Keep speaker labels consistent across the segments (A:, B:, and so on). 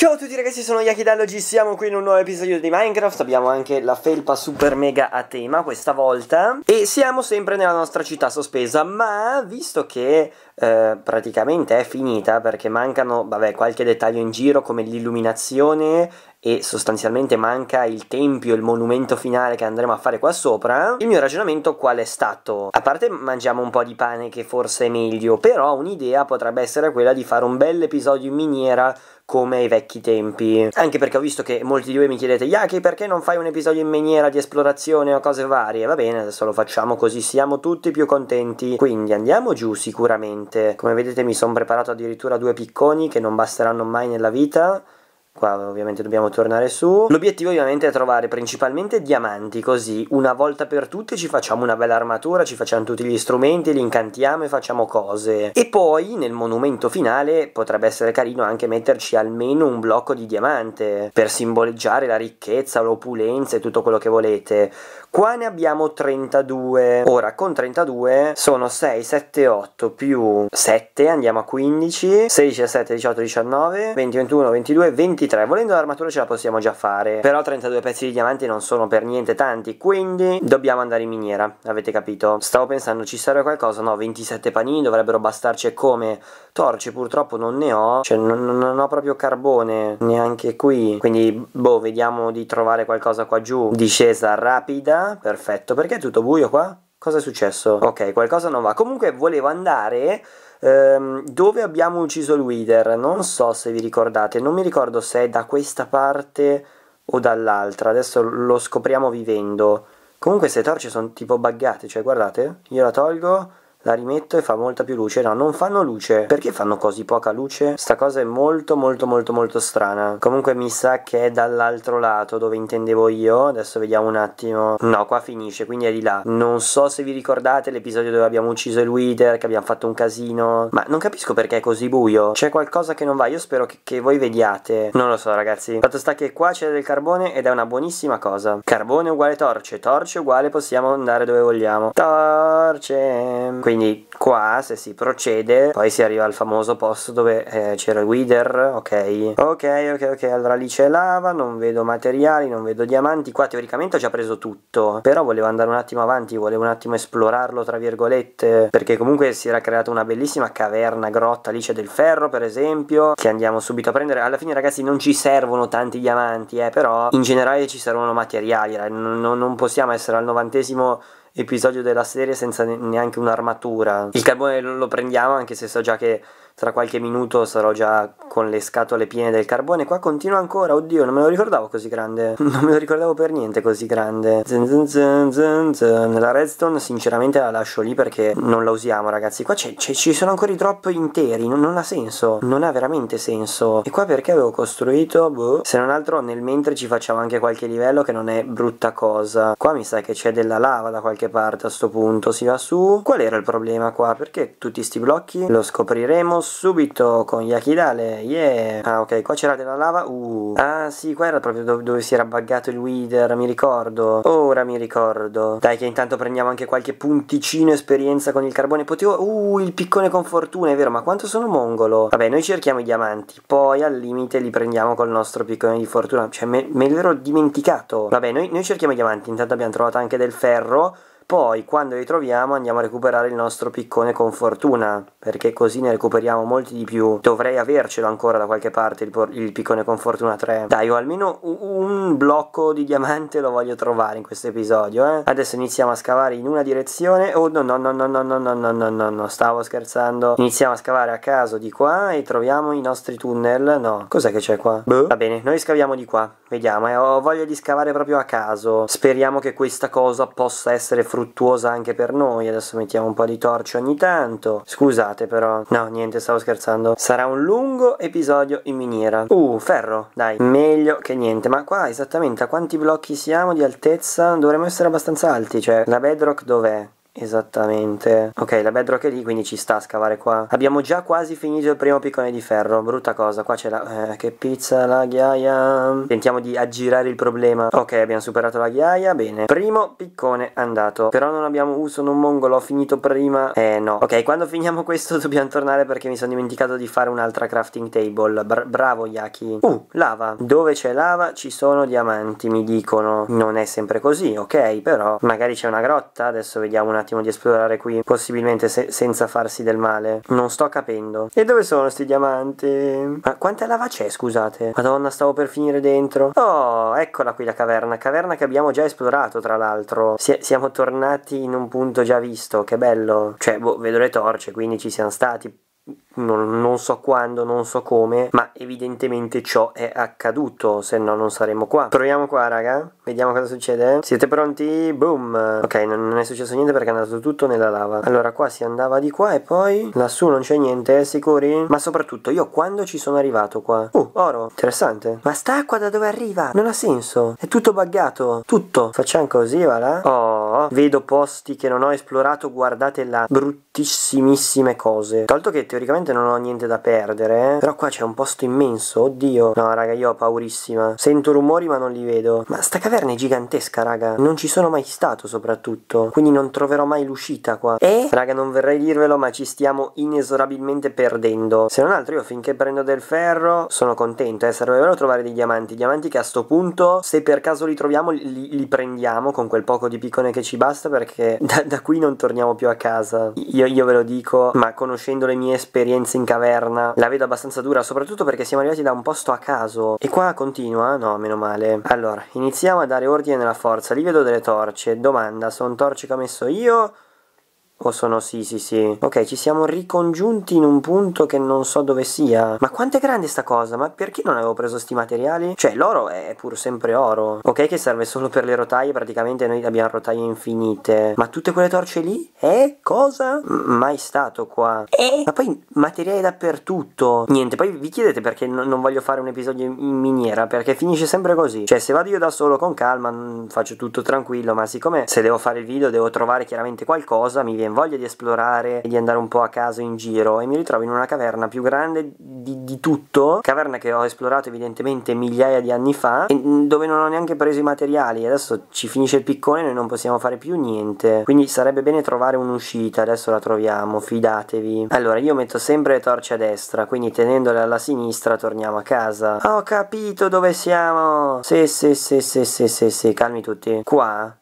A: Ciao a tutti ragazzi, sono Yakidallo, oggi siamo qui in un nuovo episodio di Minecraft, abbiamo anche la felpa super mega a tema questa volta e siamo sempre nella nostra città sospesa, ma visto che eh, praticamente è finita perché mancano, vabbè, qualche dettaglio in giro come l'illuminazione, e sostanzialmente manca il tempio, il monumento finale che andremo a fare qua sopra, il mio ragionamento qual è stato? A parte mangiamo un po' di pane che forse è meglio, però un'idea potrebbe essere quella di fare un bel episodio in miniera come ai vecchi tempi. Anche perché ho visto che molti di voi mi chiedete, Yaki, perché non fai un episodio in miniera di esplorazione o cose varie? Va bene, adesso lo facciamo così siamo tutti più contenti. Quindi andiamo giù sicuramente. Come vedete mi sono preparato addirittura due picconi che non basteranno mai nella vita qua ovviamente dobbiamo tornare su. L'obiettivo ovviamente è trovare principalmente diamanti, così una volta per tutte ci facciamo una bella armatura, ci facciamo tutti gli strumenti, li incantiamo e facciamo cose. E poi nel monumento finale potrebbe essere carino anche metterci almeno un blocco di diamante per simboleggiare la ricchezza, l'opulenza e tutto quello che volete. Qua ne abbiamo 32. Ora con 32 sono 6, 7, 8 più 7, andiamo a 15, 16, 17, 18, 19, 20, 21, 22, 23 23. Volendo l'armatura ce la possiamo già fare, però 32 pezzi di diamanti non sono per niente tanti, quindi dobbiamo andare in miniera, avete capito? Stavo pensando ci serve qualcosa, no, 27 panini dovrebbero bastarci come torce purtroppo non ne ho, cioè non, non, ho proprio carbone neanche qui, quindi boh, vediamo di trovare qualcosa qua giù. Discesa rapida, perfetto, perché è tutto buio qua? Cosa è successo? Ok, qualcosa non va. Comunque volevo andare ehm, dove abbiamo ucciso il Wither, non so se vi ricordate, non mi ricordo se è da questa parte o dall'altra, adesso lo scopriamo vivendo. Comunque queste torce sono tipo buggate, cioè guardate, io la tolgo la rimetto e fa molta più luce no non fanno luce perché fanno così poca luce sta cosa è molto molto molto molto strana comunque mi sa che è dall'altro lato dove intendevo io adesso vediamo un attimo no qua finisce quindi è di là non so se vi ricordate l'episodio dove abbiamo ucciso il Wither che abbiamo fatto un casino ma non capisco perché è così buio c'è qualcosa che non va io spero che, che voi vediate non lo so ragazzi fatto sta che qua c'è del carbone ed è una buonissima cosa carbone uguale torce torce uguale possiamo andare dove vogliamo torce quindi quindi qua se si procede poi si arriva al famoso posto dove eh, c'era il Wither ok ok ok ok allora lì c'è lava non vedo materiali non vedo diamanti qua teoricamente ho già preso tutto però volevo andare un attimo avanti volevo un attimo esplorarlo tra virgolette perché comunque si era creata una bellissima caverna grotta lì c'è del ferro per esempio che andiamo subito a prendere alla fine ragazzi non ci servono tanti diamanti eh però in generale ci servono materiali non, non possiamo essere al novantesimo episodio della serie senza neanche un'armatura. Il carbone lo prendiamo anche se so già che tra qualche minuto sarò già con le scatole piene del carbone. Qua continua ancora, oddio, non me lo ricordavo così grande. Non me lo ricordavo per niente così grande. Zin zin zin la redstone sinceramente la lascio lì perché non la usiamo ragazzi. Qua ci sono ancora i drop interi, non, non, ha senso, non ha veramente senso. E qua perché avevo costruito? Boh. Se non altro nel mentre ci facciamo anche qualche livello che non è brutta cosa. Qua mi sa che c'è della lava da qualche parte a sto punto. Si va su. Qual era il problema qua? Perché tutti sti blocchi? Lo scopriremo subito con Yakidale. Yeah. Ah, ok, qua c'era della lava. Uh. Ah, sì, qua era proprio dove, dove si era buggato il Wither, mi ricordo. Ora mi ricordo. Dai, che intanto prendiamo anche qualche punticino esperienza con il carbone. Potevo... Uh, il piccone con fortuna, è vero, ma quanto sono mongolo? Vabbè, noi cerchiamo i diamanti. Poi, al limite, li prendiamo col nostro piccone di fortuna. Cioè, me, me l'ero dimenticato. Vabbè, noi, noi cerchiamo i diamanti. Intanto abbiamo trovato anche del ferro. Poi quando li troviamo andiamo a recuperare il nostro piccone con fortuna, perché così ne recuperiamo molti di più. Dovrei avercelo ancora da qualche parte il, il piccone con fortuna 3. Dai, o almeno un blocco di diamante lo voglio trovare in questo episodio, eh. Adesso iniziamo a scavare in una direzione. Oh no, no, no, no, no, no, no, no, no, no, no, stavo scherzando. Iniziamo a scavare a caso di qua e troviamo i nostri tunnel. No, cos'è che c'è qua? Beh. Va bene, noi scaviamo di qua. Vediamo, eh. Ho voglia di scavare proprio a caso. Speriamo che questa cosa possa essere fruttata fruttuosa anche per noi. Adesso mettiamo un po' di torce ogni tanto. Scusate però. No, niente, stavo scherzando. Sarà un lungo episodio in miniera. Uh, ferro, dai. Meglio che niente. Ma qua esattamente a quanti blocchi siamo di altezza? Dovremmo essere abbastanza alti. Cioè, la bedrock dov'è? Esattamente. Ok, la bedrock è lì, quindi ci sta a scavare qua. Abbiamo già quasi finito il primo piccone di ferro. Brutta cosa. Qua c'è la... Eh, che pizza la ghiaia. Tentiamo di aggirare il problema. Ok, abbiamo superato la ghiaia. Bene. Primo piccone andato. Però non abbiamo uso non mongolo. Ho finito prima. Eh, no. Ok, quando finiamo questo dobbiamo tornare perché mi sono dimenticato di fare un'altra crafting table. Bra bravo, Yaki. Uh, lava. Dove c'è lava ci sono diamanti, mi dicono. Non è sempre così, ok? Però magari c'è una grotta. Adesso vediamo un attimo attimo di esplorare qui, possibilmente se senza farsi del male. Non sto capendo. E dove sono sti diamanti? Ma quanta lava c'è, scusate? Madonna, stavo per finire dentro. Oh, eccola qui la caverna. Caverna che abbiamo già esplorato, tra l'altro. Si siamo tornati in un punto già visto, che bello. Cioè, boh, vedo le torce, quindi ci siamo stati non, non so quando, non so come, ma evidentemente ciò è accaduto, se no non saremmo qua. Proviamo qua, raga, vediamo cosa succede. Siete pronti? Boom! Ok, non, non è successo niente perché è andato tutto nella lava. Allora qua si andava di qua e poi lassù non c'è niente, eh, sicuri? Ma soprattutto io quando ci sono arrivato qua? Uh, oro, interessante. Ma sta acqua da dove arriva? Non ha senso, è tutto buggato, tutto. Facciamo così, va là. Oh, vedo posti che non ho esplorato, guardate là, bruttissimissime cose. Tolto che teoricamente Sinceramente non ho niente da perdere, eh? però qua c'è un posto immenso, oddio. No, raga, io ho paurissima. Sento rumori ma non li vedo. Ma sta caverna è gigantesca, raga. Non ci sono mai stato soprattutto, quindi non troverò mai l'uscita qua. E? Raga, non vorrei dirvelo, ma ci stiamo inesorabilmente perdendo. Se non altro io finché prendo del ferro sono contento, eh. Servevano trovare dei diamanti. Diamanti che a sto punto, se per caso li troviamo, li, li prendiamo con quel poco di piccone che ci basta perché da, da qui non torniamo più a casa. Io, io ve lo dico, ma conoscendo le mie esperienze Lenzi in caverna la vedo abbastanza dura, soprattutto perché siamo arrivati da un posto a caso. E qua continua? No, meno male. Allora, iniziamo a dare ordine nella forza. Lì vedo delle torce. Domanda, sono torce che ho messo io o sono sì, sì, sì. Ok, ci siamo ricongiunti in un punto che non so dove sia. Ma quanto è grande sta cosa? Ma perché non avevo preso sti materiali? Cioè, l'oro è pur sempre oro. Ok, che serve solo per le rotaie, praticamente noi abbiamo rotaie infinite. Ma tutte quelle torce lì? Eh? Cosa? M mai stato qua. Eh? Ma poi materiali dappertutto. Niente, poi vi chiedete perché non voglio fare un episodio in miniera, perché finisce sempre così. Cioè, se vado io da solo con calma, mm, faccio tutto tranquillo, ma siccome se devo fare il video devo trovare chiaramente qualcosa, mi viene voglia di esplorare e di andare un po' a caso in giro e mi ritrovo in una caverna più grande di, di tutto, caverna che ho esplorato evidentemente migliaia di anni fa, e mm, dove non ho neanche preso i materiali, adesso ci finisce il piccone e noi non possiamo fare più niente, quindi sarebbe bene trovare un'uscita, adesso la troviamo, fidatevi. Allora io metto sempre le torce a destra, quindi tenendole alla sinistra torniamo a casa. Ho capito dove siamo! Sì, sì, sì, sì, sì, sì, sì, calmi tutti. Qua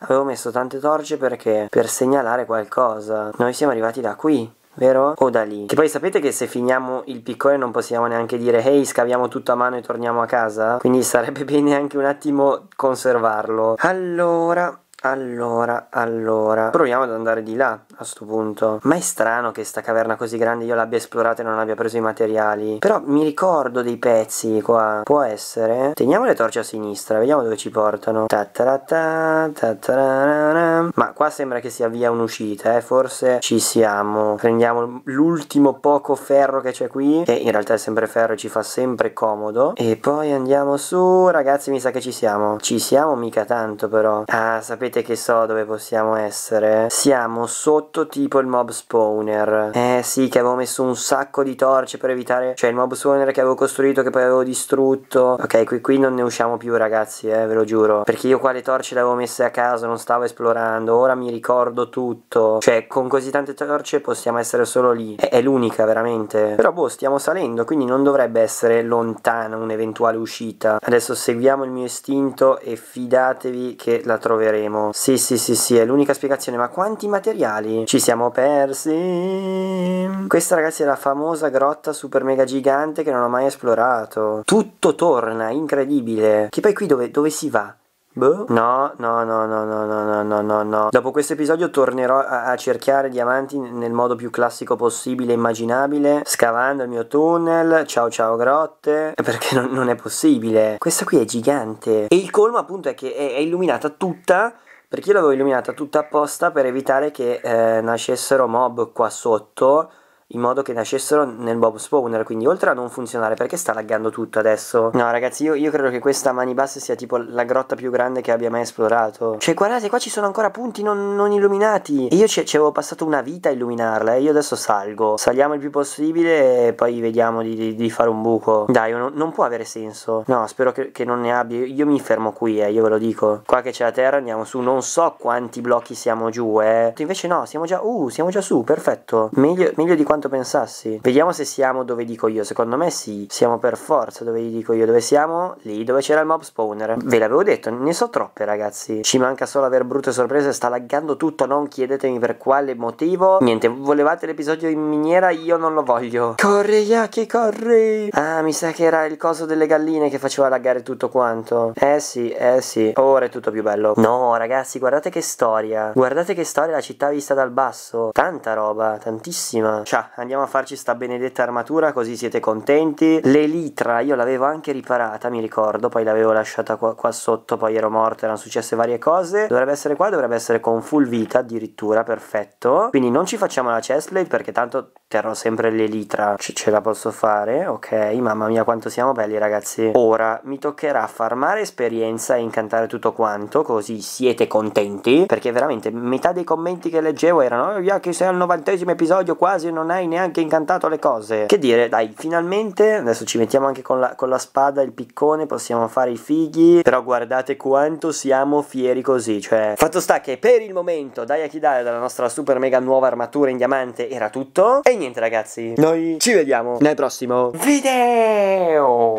A: Avevo messo tante torce perché per segnalare qualcosa. Noi siamo arrivati da qui vero? O da lì. Che poi sapete che se finiamo il piccone non possiamo neanche dire ehi, hey, scaviamo tutto a mano e torniamo a casa? Quindi sarebbe bene anche un attimo conservarlo. Allora, allora, allora, proviamo ad andare di là a sto punto. Ma è strano che sta caverna così grande io l'abbia esplorata e non abbia preso i materiali. Però mi ricordo dei pezzi qua. Può essere. Teniamo le torce a sinistra, vediamo dove ci portano. Ta -ta -ta, Ma qua sembra che sia via un'uscita, eh. Forse ci siamo. Prendiamo l'ultimo poco ferro che c'è qui, che in realtà è sempre ferro e ci fa sempre comodo. E poi andiamo su, ragazzi, mi sa che ci siamo. Ci siamo mica tanto però. Ah, sapete sapete che so dove possiamo essere? Siamo sotto tipo il mob spawner. Eh sì, che avevo messo un sacco di torce per evitare... Cioè il mob spawner che avevo costruito, che poi avevo distrutto. Ok, qui, qui non ne usciamo più ragazzi, eh, ve lo giuro. Perché io qua le torce le avevo messe a caso, non stavo esplorando. Ora mi ricordo tutto. Cioè, con così tante torce possiamo essere solo lì. È, è l'unica, veramente. Però boh, stiamo salendo, quindi non dovrebbe essere lontana un'eventuale uscita. Adesso seguiamo il mio istinto e fidatevi che la troveremo. Benissimo. Sì, sì, sì, sì, è l'unica spiegazione. Ma quanti materiali ci siamo persi? Questa, ragazzi, è la famosa grotta super mega gigante che non ho mai esplorato. Tutto torna, incredibile. Che poi qui dove, dove si va? Boh. No, no, no, no, no, no, no, no, no. Dopo questo episodio tornerò a, a cercare diamanti nel modo più classico possibile e immaginabile, scavando il mio tunnel, ciao ciao grotte, perché non, non, è possibile. Questa qui è gigante. E il colmo appunto è che è, è illuminata tutta perché io l'avevo illuminata tutta apposta per evitare che eh, nascessero mob qua sotto in modo che nascessero nel Bob Spawner, quindi oltre a non funzionare perché sta laggando tutto adesso. No ragazzi, io, io credo che questa mani bassa sia tipo la grotta più grande che abbia mai esplorato. Cioè guardate, qua ci sono ancora punti non, non illuminati. E io ci, ci avevo passato una vita a illuminarla e eh. io adesso salgo. Saliamo il più possibile e poi vediamo di, di, di fare un buco. Dai, non, non, può avere senso. No, spero che, che, non ne abbia. Io mi fermo qui, eh, io ve lo dico. Qua che c'è la terra andiamo su, non so quanti blocchi siamo giù, eh. Invece no, siamo già... Uh, siamo già su, perfetto. Meglio, meglio di quanto quanto pensassi. Vediamo se siamo dove dico io. Secondo me sì, siamo per forza dove dico io. Dove siamo? Lì dove c'era il mob spawner. Ve l'avevo detto, ne so troppe ragazzi. Ci manca solo aver brutte sorprese, sta laggando tutto, non chiedetemi per quale motivo. Niente, volevate l'episodio in miniera? Io non lo voglio. Corri Yaki, corri! Ah, mi sa che era il coso delle galline che faceva laggare tutto quanto. Eh sì, eh sì. Ora è tutto più bello. No ragazzi, guardate che storia. Guardate che storia la città vista dal basso. Tanta roba, tantissima. Ciao andiamo a farci sta benedetta armatura così siete contenti. L'elitra, io l'avevo anche riparata, mi ricordo, poi l'avevo lasciata qua, qua, sotto, poi ero morto, erano successe varie cose. Dovrebbe essere qua, dovrebbe essere con full vita addirittura, perfetto. Quindi non ci facciamo la chestplate perché tanto terrò sempre l'elitra, C ce la posso fare, ok, mamma mia quanto siamo belli ragazzi. Ora mi toccherà farmare esperienza e incantare tutto quanto, così siete contenti, perché veramente metà dei commenti che leggevo erano oh, che sei al novantesimo episodio quasi non hai neanche incantato le cose. Che dire, dai, finalmente, adesso ci mettiamo anche con la, con la spada, il piccone, possiamo fare i fighi, però guardate quanto siamo fieri così, cioè... Fatto sta che per il momento Dai a Akidare dalla nostra super mega nuova armatura in diamante era tutto, e e niente ragazzi, noi ci vediamo nel prossimo video!